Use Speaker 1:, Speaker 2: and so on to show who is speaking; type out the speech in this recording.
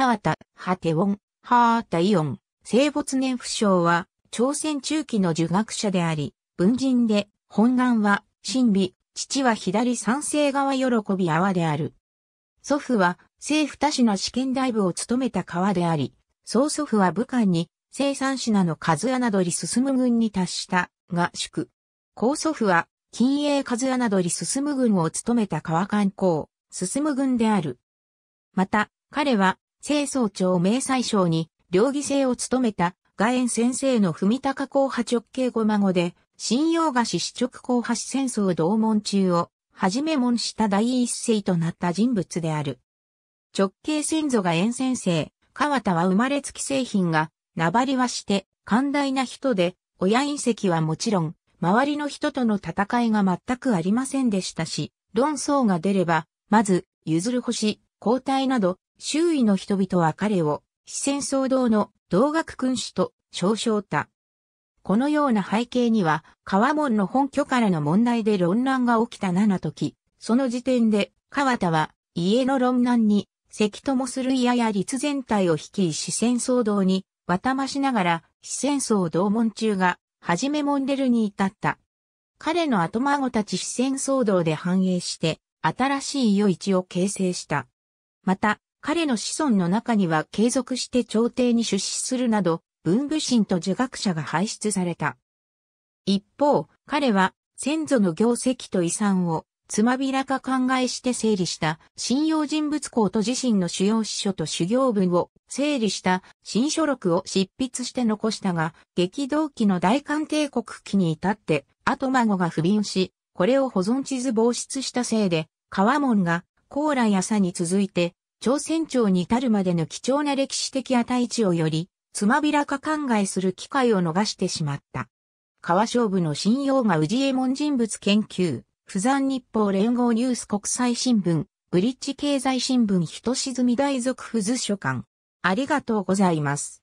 Speaker 1: 川田、ハテウォン、ハータイオン、生没年不詳は、朝鮮中期の儒学者であり、文人で、本願は、神美、父は左三世側喜び泡である。祖父は、聖二氏の試験大部を務めた川であり、曽祖父は武漢に、生産品の数侮り進む軍に達した、が宿。高祖父は、金英数侮り進む軍を務めた川観光、進む軍である。また、彼は、清掃長明細省に、両義生を務めた、外縁先生の文高公派直系ご孫で、新洋菓子市直公派戦争同門中を、はじめ門した第一世となった人物である。直系先祖が縁先生、川田は生まれつき製品が、名張はして、寛大な人で、親隕石はもちろん、周りの人との戦いが全くありませんでしたし、論争が出れば、まず、譲る星、交代など、周囲の人々は彼を、四川騒動の同学君主と称称た。このような背景には、川門の本拠からの問題で論乱が起きた七時、その時点で、川田は、家の論乱に、関友するいやや律全体を率い四川騒動に、渡ましながら、四川騒動門中が、はじめモンデルに至った。彼の後孫たち四川騒動で繁栄して、新しい余一を形成した。また、彼の子孫の中には継続して朝廷に出資するなど、文武神と儒学者が輩出された。一方、彼は先祖の業績と遺産をつまびらか考えして整理した信用人物公と自身の主要司書と修行文を整理した新書録を執筆して残したが、激動期の大韓帝国期に至って、後孫が不憫し、これを保存地図防止したせいで、川門が甲羅や佐に続いて朝鮮朝に至るまでの貴重な歴史的値値をより、つまびらか考えする機会を逃してしまった。川勝部の信用が宇治衛門人物研究、不山日報連合ニュース国際新聞、ブリッジ経済新聞人沈み大族富図書館。ありがとうございます。